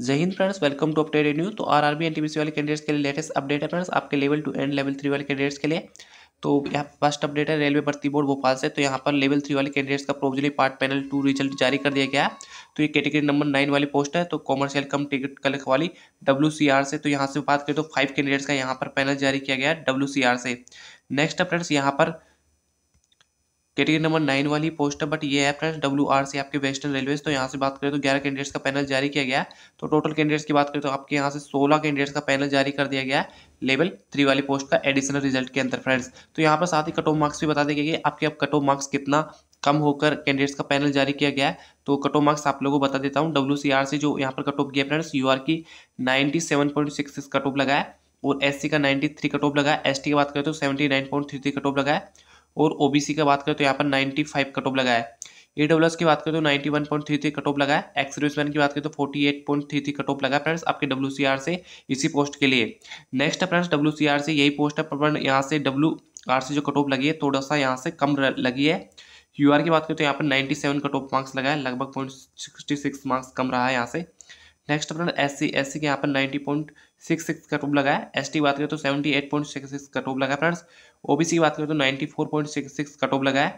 जय हिंद friends welcome to update new तो आर आर एन एनटीपीसी वाले कैंडिडेट्स के लिए लेटेस्ट अपडेट है फ्रेंड्स आपके level two and level three वाले कैंडिडेट्स के लिए तो यहाँ फर्स्ट अपडेट है रेलवे भर्ती बोर्ड भोपाल से तो यहाँ पर लेवल थ्री वाले कैंडिडेट्स का provisionally part panel two result जारी कर दिया गया है तो ये कैटेगरी नंबर नाइन वाली पोस्ट है तो कॉमर्शियल कम टिकट कलेक्ट वाली डब्ल्यू से तो यहाँ से बात करें तो फाइव कैंडिडेट्स का यहाँ पर पैनल जारी किया गया है डब्ल्यू से नेक्स्ट अपडेट्स यहाँ पर कैटेगरी नंबर नाइन वाली पोस्ट है बट ये है फ्रेंड्स डब्ल्यू आर सी आपके वेस्टर्न रेलवेज तो यहाँ से बात करें तो ग्यारह कैंडिडेट्स का पैनल जारी किया गया है तो टोटल कैंडिडेट्स की बात करें तो आपके यहाँ से सोलह कैंडिडेट्स का पैनल जारी कर दिया गया है लेवल थ्री वाली पोस्ट का एडिशनल रिजल्ट के अंदर फ्रेंड्स तो यहाँ पर साथ ही कट ऑफ मार्क्स भी बता दिए कि आपके अब कट ऑफ मार्क्स कितना कम होकर कैंडिडेट्स का पैनल जारी किया गया है तो कट ऑफ मार्क्स आप लोगों को बता देता हूँ डब्ल्यू सी आर से जो यहाँ पर कट ऑफ गया फ्रेंड्स यू आर की ninety seven point six cut off लगा है और एस सी का नाइन्टी थ्री कट ऑफ लगा है एस टी की बात करें तो seventy nine point three three cut off लगा है और ओबीसी का बात करें तो यहाँ पर नाइन्टी फाइव कट ऑफ लगाया ए डब्ल्यू की बात करें तो ninety one point three three cut off लगाया है एक्स सर्विसमैन की बात करें तो forty eight point three three cut off लगाया फ्रेंड्स आपके डब्ल्यू से इसी पोस्ट के लिए नेक्स्ट है फ्रेंड्स डब्ल्यू से यही पोस्ट है पर यहाँ से डब्ल्यू से जो कट ऑफ लगी है थोड़ा सा यहाँ से कम लगी है यू की बात करें तो यहाँ पर सेवन कट ऑफ मार्क्स लगाया लगभग पॉइंट सिक्सटी सिक्स मार्क्स कम रहा है यहाँ से नेक्स्ट अपना एस सी एस सी के यहाँ पर नाइन्टी पॉइंट सिक्स सिक्स का टोप लगाया एस टी बात करें तो seventy eight point six six का टोप लगाया फ्रेंड्स ओ बी सी की बात करें तो ninety four point six six का टोप लगाया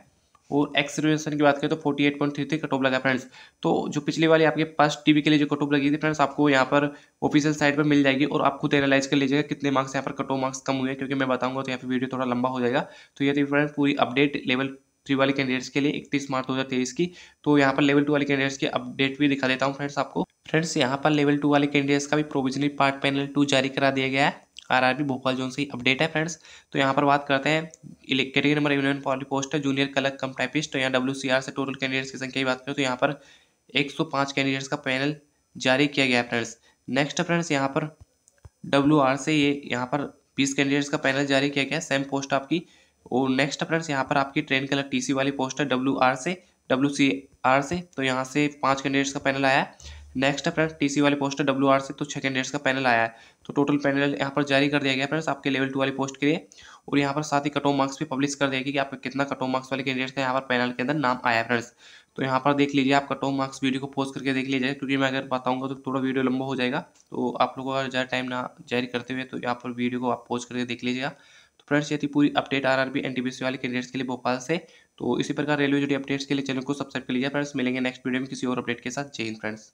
और एक्स रिजर्वेशन की बात करें तो forty eight point three three cut off लगा फ्रेंड्स तो जो पिछली वाली आपके पास वी के लिए जो कट ऑफ लगी थी फ्रेंड्स आपको यहाँ पर ऑफिशियल साइट पर मिल जाएगी और आप खुद एनालाइज कर लीजिएगा कितने मार्क्स यहाँ पर कटो मार्क्स कम हुए क्योंकि मैं बताऊंगा तो यहाँ पर वीडियो थोड़ा लंबा हो जाएगा तो ये थी फ्रेंड्स पूरी अपडेट लेवल थ्री वाले कैंडिडेट्स के लिए इकतीस मार्च दो की तो यहाँ पर लेवल टू वाले कैंडिडेट्स की अपडेट भी दिखा देता हूँ फ्रेंड्स आपको फ्रेंड्स यहाँ पर लेवल टू वाले कैंडिडेट्स का भी प्रोविजनल पार्ट पैनल टू जारी करा दिया गया है आरआरबी भोपाल जोन से अपडेट है फ्रेंड्स तो यहाँ पर बात करते हैं कैटेगरी नंबर यूनियन पॉली पोस्ट है जूनियर कलर कम टाइपिस्ट तो यहाँ डब्ल्यू से टोटल कैंडिडेट्स की संख्या की बात करें तो यहाँ पर 105 कैंडिडेट्स का पैनल जारी किया गया है फ्रेंड्स नेक्स्ट फ्रेंड्स यहाँ पर डब्ल्यू से ये यहाँ पर बीस कैंडिडेट्स का पैनल जारी किया गया है सेम पोस्ट आपकी और नेक्स्ट फ्रेंड्स यहाँ पर आपकी ट्रेन कलर टीसी वाली पोस्टर डब्ल्यू आर से डब्ल्यू सी आर से तो यहाँ से पाँच कैंडिडेट्स का पैनल आया है नेक्स्ट फ्रेंड्स टीसी वाली पोस्टर डब्ल्यू आर से तो छः कैंडिडेट्स का पैनल आया है तो टोटल पैनल यहाँ पर जारी कर दिया गया फ्रेंड्स आपके लेवल टू वाली पोस्ट के लिए और यहाँ पर साथ ही कटो मार्क्स भी पब्लिश कर देगी कि आपका कितना कटो मार्क्स वाले कैंडिडेट्स का यहाँ पर पैनल के अंदर नाम आया है फ्रेंड्स तो यहाँ पर देख लीजिए आप कटो मार्क्स वीडियो को पोस्ट करके देख लीजिए क्योंकि मैं अगर बताऊँगा तो थोड़ा वीडियो लंबा हो जाएगा तो आप लोगों का ज़्यादा टाइम ना जारी करते हुए तो यहाँ पर वीडियो को आप पोस्ट करके देख लीजिएगा फ्रेंड्स यदि पूरी अपडेट आर आरआरबी एनटीपीसी वाले कैंडिडेट्स के लिए भोपाल से तो इसी प्रकार रेलवे जुड़ी अपडेट्स के लिए चैनल को सब्सक्राइब कर लीजिए फ्रेंड्स मिलेंगे नेक्स्ट वीडियो में किसी और अपडेट के साथ जय हिंद फ्रेंड्स